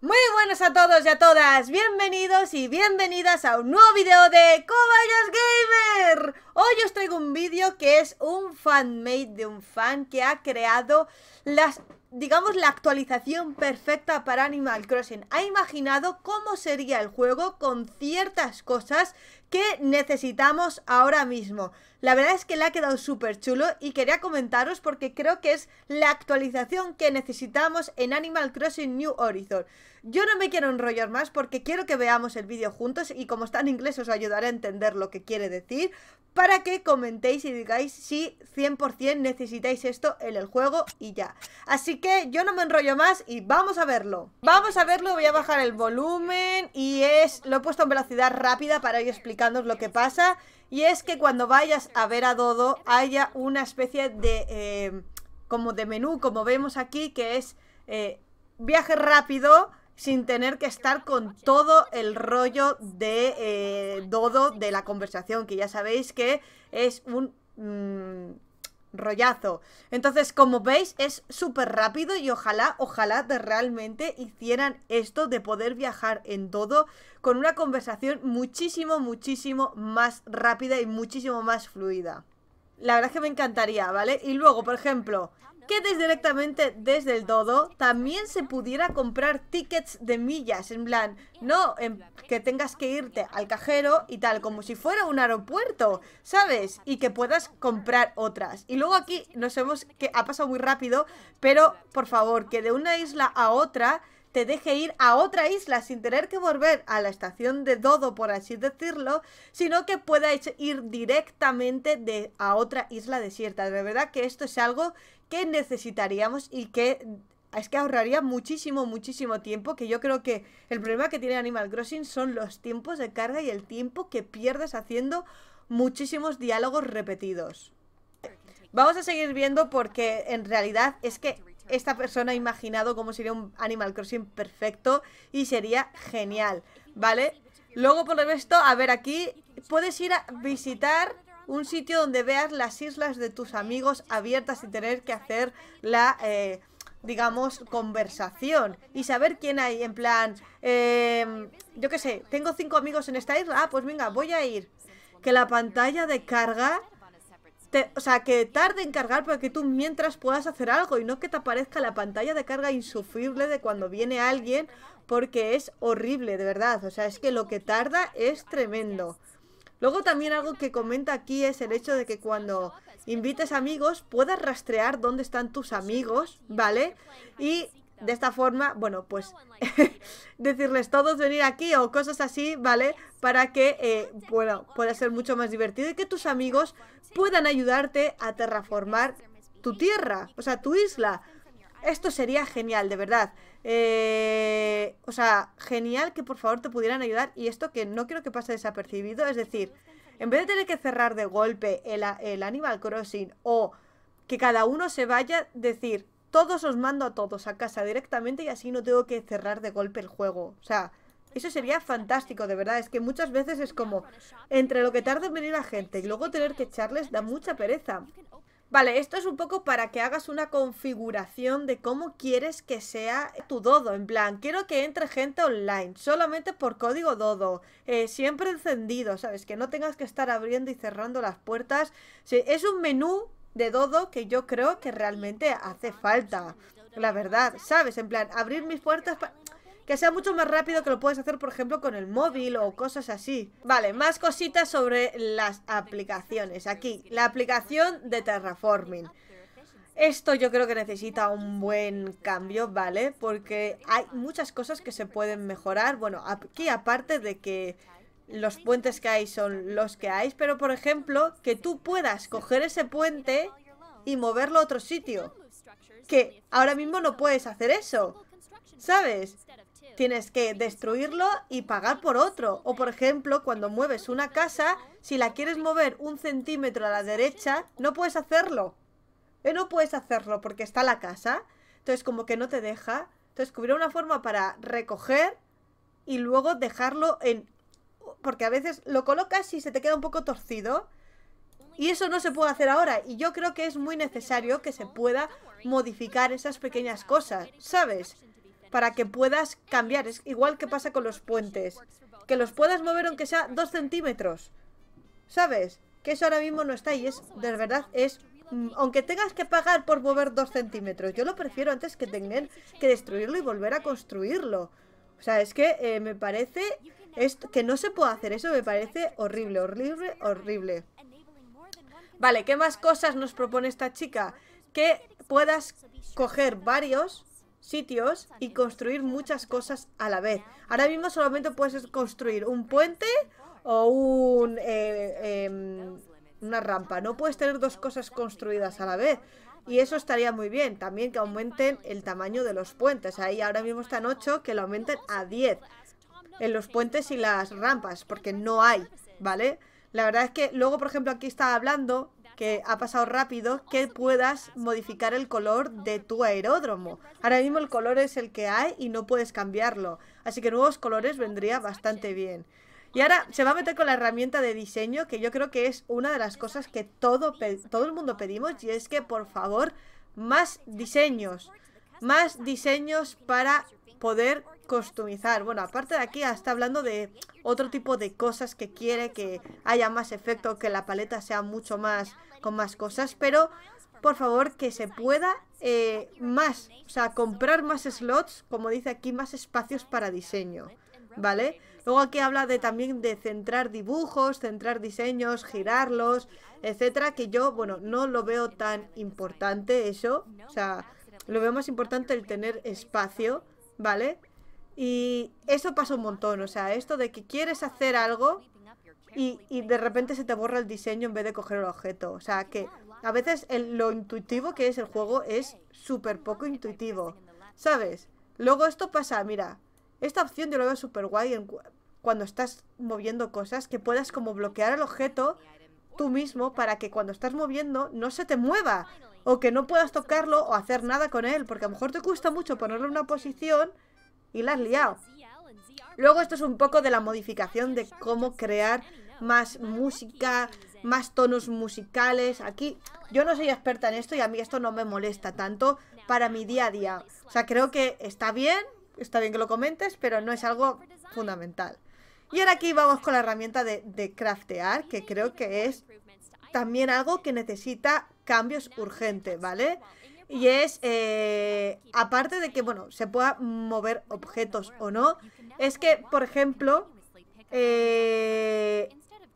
Muy buenas a todos y a todas, bienvenidos y bienvenidas a un nuevo video de Cobayas Gamer Hoy os traigo un vídeo que es un fanmade de un fan que ha creado las digamos, la actualización perfecta para Animal Crossing. Ha imaginado cómo sería el juego con ciertas cosas que necesitamos ahora mismo. La verdad es que le ha quedado súper chulo y quería comentaros porque creo que es la actualización que necesitamos en Animal Crossing New Horizon. Yo no me quiero enrollar más porque quiero que veamos el vídeo juntos y como están en inglés os ayudaré a entender lo que quiere decir para que comentéis y digáis si 100% necesitáis esto en el juego y ya. Así que yo no me enrollo más y vamos a verlo. Vamos a verlo, voy a bajar el volumen y es... Lo he puesto en velocidad rápida para ir explicándoos lo que pasa. Y es que cuando vayas a ver a Dodo haya una especie de... Eh, como de menú, como vemos aquí, que es eh, viaje rápido sin tener que estar con todo el rollo de eh, Dodo de la conversación, que ya sabéis que es un... Mm, rollazo. Entonces, como veis, es súper rápido y ojalá, ojalá de realmente hicieran esto de poder viajar en todo con una conversación muchísimo, muchísimo más rápida y muchísimo más fluida. La verdad que me encantaría, ¿vale? Y luego, por ejemplo, que desde directamente desde el dodo también se pudiera comprar tickets de millas, en plan, no que tengas que irte al cajero y tal, como si fuera un aeropuerto, ¿sabes? Y que puedas comprar otras. Y luego aquí nos vemos que ha pasado muy rápido, pero por favor, que de una isla a otra te deje ir a otra isla sin tener que volver a la estación de Dodo, por así decirlo, sino que puedas ir directamente de, a otra isla desierta. De verdad que esto es algo que necesitaríamos y que es que ahorraría muchísimo, muchísimo tiempo, que yo creo que el problema que tiene Animal Crossing son los tiempos de carga y el tiempo que pierdes haciendo muchísimos diálogos repetidos. Vamos a seguir viendo porque en realidad es que esta persona ha imaginado cómo sería un Animal Crossing perfecto y sería genial, ¿vale? Luego por el resto, a ver aquí, puedes ir a visitar un sitio donde veas las islas de tus amigos abiertas y tener que hacer la... Eh, digamos, conversación y saber quién hay, en plan, em, yo qué sé, tengo cinco amigos en esta isla, ah, pues venga, voy a ir. Que la pantalla de carga, te, o sea, que tarde en cargar para que tú mientras puedas hacer algo y no que te aparezca la pantalla de carga insufrible de cuando viene alguien porque es horrible, de verdad. O sea, es que lo que tarda es tremendo. Luego también algo que comenta aquí es el hecho de que cuando invites amigos puedas rastrear dónde están tus amigos, ¿vale? Y de esta forma, bueno, pues decirles todos venir aquí o cosas así, ¿vale? Para que, eh, bueno, pueda ser mucho más divertido y que tus amigos puedan ayudarte a terraformar tu tierra, o sea, tu isla. Esto sería genial, de verdad. Eh, o sea, genial que por favor te pudieran ayudar. Y esto que no quiero que pase desapercibido. Es decir, en vez de tener que cerrar de golpe el, el Animal Crossing o que cada uno se vaya, decir, todos os mando a todos a casa directamente y así no tengo que cerrar de golpe el juego. O sea, eso sería fantástico, de verdad. Es que muchas veces es como, entre lo que tarda en venir la gente y luego tener que echarles da mucha pereza. Vale, esto es un poco para que hagas una configuración de cómo quieres que sea tu dodo. En plan, quiero que entre gente online, solamente por código dodo, eh, siempre encendido, ¿sabes? Que no tengas que estar abriendo y cerrando las puertas. es un menú de dodo que yo creo que realmente hace falta. La verdad, ¿sabes? En plan, abrir mis puertas para que sea mucho más rápido que lo puedes hacer, por ejemplo, con el móvil o cosas así. Vale, más cositas sobre las aplicaciones. Aquí, la aplicación de Terraforming. Esto yo creo que necesita un buen cambio, ¿vale? Porque hay muchas cosas que se pueden mejorar. Bueno, aquí aparte de que los puentes que hay son los que hay, pero por ejemplo, que tú puedas coger ese puente y moverlo a otro sitio. Que ahora mismo no puedes hacer eso. ¿Sabes? tienes que destruirlo y pagar por otro. O por ejemplo, cuando mueves una casa, si la quieres mover un centímetro a la derecha, no puedes hacerlo. Eh, no puedes hacerlo porque está la casa. Entonces como que no te deja. Entonces hubiera una forma para recoger y luego dejarlo en... Porque a veces lo colocas y se te queda un poco torcido. Y eso no se puede hacer ahora. Y yo creo que es muy necesario que se pueda modificar esas pequeñas cosas, ¿sabes? para que puedas cambiar. Es igual que pasa con los puentes. Que los puedas mover aunque sea dos centímetros. ¿Sabes? Que eso ahora mismo no está y es, de verdad, es... Mm, aunque tengas que pagar por mover dos centímetros, yo lo prefiero antes que tengan que destruirlo y volver a construirlo. O sea, es que eh, me parece que no se puede hacer eso, me parece horrible, horrible, horrible. Vale, ¿qué más cosas nos propone esta chica? Que puedas coger varios sitios y construir muchas cosas a la vez. Ahora mismo solamente puedes construir un puente o un, eh, em, una rampa. No puedes tener dos cosas construidas a la vez. Y eso estaría muy bien. También que aumenten el tamaño de los puentes. Ahí ahora mismo están 8, que lo aumenten a 10. En los puentes y las rampas, porque no hay, ¿vale? La verdad es que luego, por ejemplo, aquí estaba hablando que ha pasado rápido, que puedas modificar el color de tu aeródromo. Ahora mismo el color es el que hay y no puedes cambiarlo, así que nuevos colores vendría bastante bien. Y ahora se va a meter con la herramienta de diseño, que yo creo que es una de las cosas que todo, todo el mundo pedimos, y es que por favor, más diseños, más diseños para poder customizar. Bueno, aparte de aquí está hablando de otro tipo de cosas que quiere que haya más efecto, que la paleta sea mucho más con más cosas, pero por favor que se pueda eh, más, o sea, comprar más slots, como dice aquí, más espacios para diseño, ¿vale? Luego aquí habla de también de centrar dibujos, centrar diseños, girarlos, etcétera, que yo, bueno, no lo veo tan importante eso, o sea, lo veo más importante el tener espacio, ¿vale? Y eso pasa un montón, o sea, esto de que quieres hacer algo, y, y, de repente se te borra el diseño en vez de coger el objeto. O sea que a veces lo intuitivo que es el juego es súper poco intuitivo. ¿Sabes? Luego esto pasa, mira, esta opción yo lo veo súper guay cuando estás moviendo cosas, que puedas como bloquear el objeto tú mismo para que cuando estás moviendo no se te mueva o que no puedas tocarlo o hacer nada con él, porque a lo mejor te cuesta mucho ponerlo en una posición y la has liado. Luego esto es un poco de la modificación de cómo crear más música, más tonos musicales. Aquí yo no soy experta en esto y a mí esto no me molesta tanto para mi día a día. O sea, creo que está bien, está bien que lo comentes, pero no es algo fundamental. Y ahora aquí vamos con la herramienta de, craftear, que creo que es también algo que necesita cambios urgentes, ¿vale? Y es, eh, aparte de que, bueno, se pueda mover objetos o no, es que, por ejemplo, eh,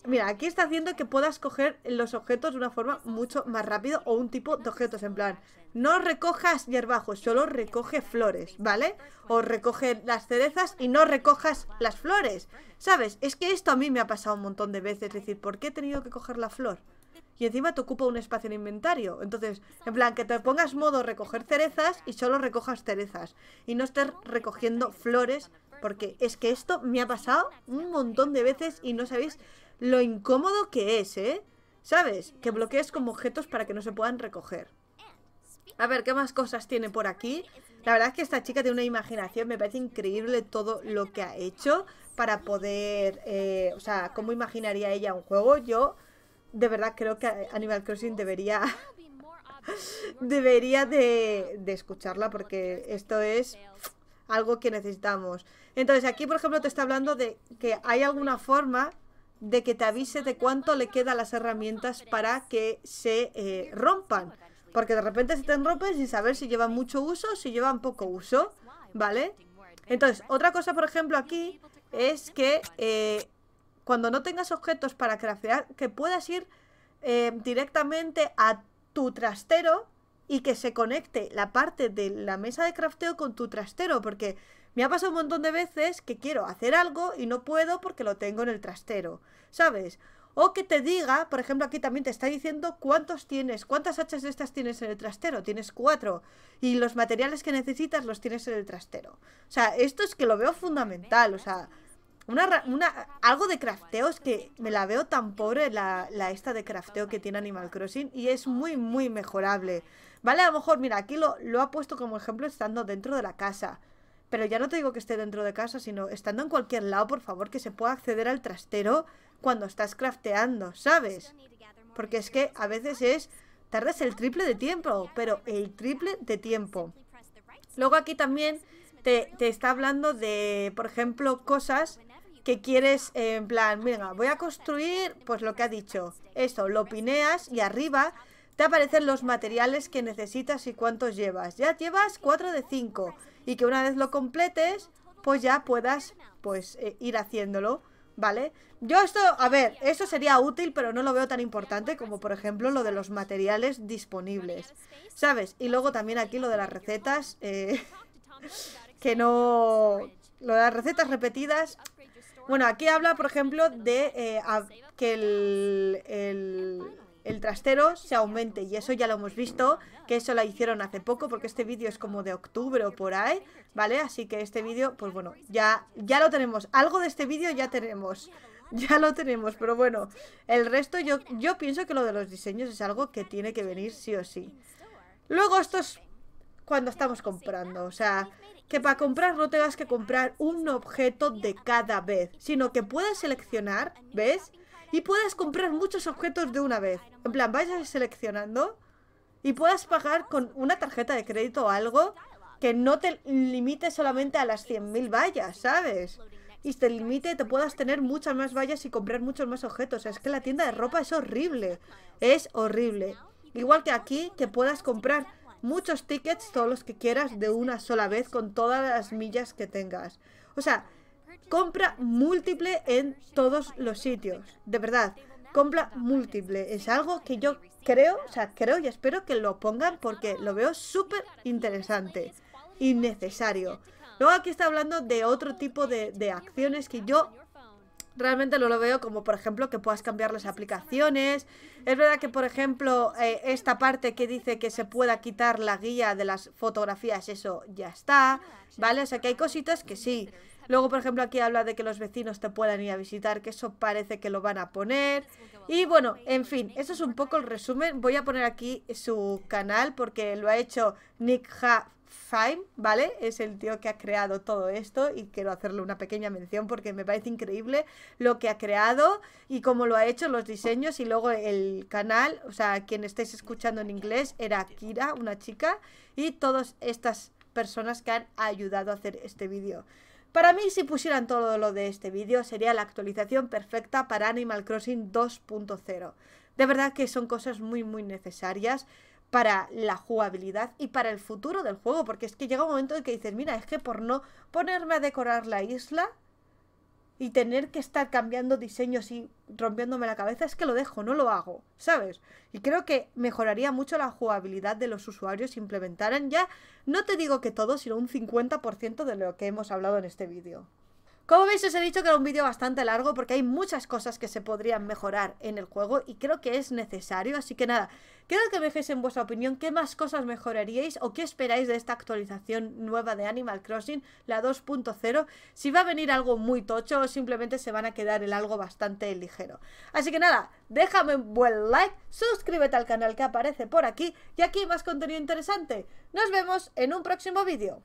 mira, aquí está haciendo que puedas coger los objetos de una forma mucho más rápido o un tipo de objetos, en plan, no recojas hierbajos, solo recoge flores, ¿vale? O recoge las cerezas y no recojas las flores, ¿sabes? Es que esto a mí me ha pasado un montón de veces, es decir, ¿por qué he tenido que coger la flor? y encima te ocupa un espacio en inventario. Entonces, en plan, que te pongas modo recoger cerezas y solo recojas cerezas y no estés recogiendo flores porque es que esto me ha pasado un montón de veces y no sabéis lo incómodo que es, ¿eh? ¿Sabes? Que bloquees como objetos para que no se puedan recoger. A ver, ¿qué más cosas tiene por aquí? La verdad es que esta chica tiene una imaginación, me parece increíble todo lo que ha hecho para poder, eh, o sea, cómo imaginaría ella un juego. Yo de verdad creo que Animal Crossing debería, debería de escucharla porque esto es algo que necesitamos. Entonces, aquí, por ejemplo, te está hablando de que hay alguna forma de que te avise de cuánto le quedan las herramientas para que se eh, rompan. Porque de repente se te rompen sin saber si llevan mucho uso o si llevan poco uso, ¿vale? Entonces, otra cosa, por ejemplo, aquí es que eh, cuando no tengas objetos para craftear, que puedas ir eh, directamente a tu trastero y que se conecte la parte de la mesa de crafteo con tu trastero, porque me ha pasado un montón de veces que quiero hacer algo y no puedo porque lo tengo en el trastero, ¿sabes? O que te diga, por ejemplo, aquí también te está diciendo cuántos tienes, cuántas hachas de estas tienes en el trastero. Tienes cuatro. Y los materiales que necesitas los tienes en el trastero. O sea, esto es que lo veo fundamental. O sea, una, una, algo de crafteo es que me la veo tan pobre la, la esta de crafteo que tiene Animal Crossing. Y es muy, muy mejorable. Vale, a lo mejor, mira, aquí lo, lo ha puesto como ejemplo estando dentro de la casa. Pero ya no te digo que esté dentro de casa, sino estando en cualquier lado, por favor, que se pueda acceder al trastero cuando estás crafteando, ¿sabes? Porque es que a veces es... Tardas el triple de tiempo, pero el triple de tiempo. Luego aquí también te, te está hablando de, por ejemplo, cosas que quieres, en plan, venga, voy a construir, pues lo que ha dicho, eso, lo pineas y arriba te aparecen los materiales que necesitas y cuántos llevas. Ya llevas 4 de 5. Y que una vez lo completes, pues ya puedas pues eh, ir haciéndolo. ¿Vale? Yo esto, a ver, eso sería útil, pero no lo veo tan importante como por ejemplo lo de los materiales disponibles. ¿Sabes? Y luego también aquí lo de las recetas, eh, que no... Lo de las recetas repetidas... Bueno, aquí habla, por ejemplo, de eh, que el el trastero se aumente y eso ya lo hemos visto, que eso la hicieron hace poco porque este vídeo es como de octubre o por ahí, ¿vale? Así que este vídeo, pues bueno, ya, ya lo tenemos, algo de este vídeo ya tenemos, ya lo tenemos, pero bueno, el resto yo, yo pienso que lo de los diseños es algo que tiene que venir sí o sí. Luego esto es cuando estamos comprando, o sea, que para comprar no tengas que comprar un objeto de cada vez, sino que puedas seleccionar, ¿ves? y puedas comprar muchos objetos de una vez. En plan, vayas seleccionando y puedas pagar con una tarjeta de crédito o algo que no te limite solamente a las 100.000 vallas, ¿sabes? Y te limite, te puedas tener muchas más vallas y comprar muchos más objetos. Es que la tienda de ropa es horrible. Es horrible. Igual que aquí, que puedas comprar muchos tickets, todos los que quieras, de una sola vez, con todas las millas que tengas. O sea, compra múltiple en todos los sitios. De verdad, compra múltiple. Es algo que yo creo, o sea, creo y espero que lo pongan porque lo veo súper interesante y necesario. Luego aquí está hablando de otro tipo de, acciones que yo realmente no lo veo como por ejemplo que puedas cambiar las aplicaciones es verdad que por ejemplo eh, esta parte que dice que se pueda quitar la guía de las fotografías eso ya está vale o sea que hay cositas que sí Luego, por ejemplo, aquí habla de que los vecinos te puedan ir a visitar, que eso parece que lo van a poner. Y bueno, en fin, eso es un poco el resumen. Voy a poner aquí su canal porque lo ha hecho Nick Ha Fine, ¿vale? Es el tío que ha creado todo esto y quiero hacerle una pequeña mención porque me parece increíble lo que ha creado y cómo lo ha hecho, los diseños y luego el canal, o sea, quien estáis escuchando en inglés era Kira, una chica, y todas estas personas que han ayudado a hacer este vídeo. Para mí, si pusieran todo lo de este vídeo, sería la actualización perfecta para Animal Crossing 2.0. De verdad que son cosas muy, muy necesarias para la jugabilidad y para el futuro del juego, porque es que llega un momento en que dices, mira, es que por no ponerme a decorar la isla, y tener que estar cambiando diseños y rompiéndome la cabeza es que lo dejo, no lo hago, ¿sabes? Y creo que mejoraría mucho la jugabilidad de los usuarios si implementaran ya, no te digo que todo, sino un 50% de lo que hemos hablado en este vídeo. Como veis os he dicho que era un vídeo bastante largo porque hay muchas cosas que se podrían mejorar en el juego y creo que es necesario, así que nada, quiero que me dejéis en vuestra opinión qué más cosas mejoraríais o qué esperáis de esta actualización nueva de Animal Crossing, la 2.0, si va a venir algo muy tocho o simplemente se van a quedar en algo bastante ligero. Así que nada, déjame un buen like, suscríbete al canal que aparece por aquí y aquí más contenido interesante. Nos vemos en un próximo vídeo.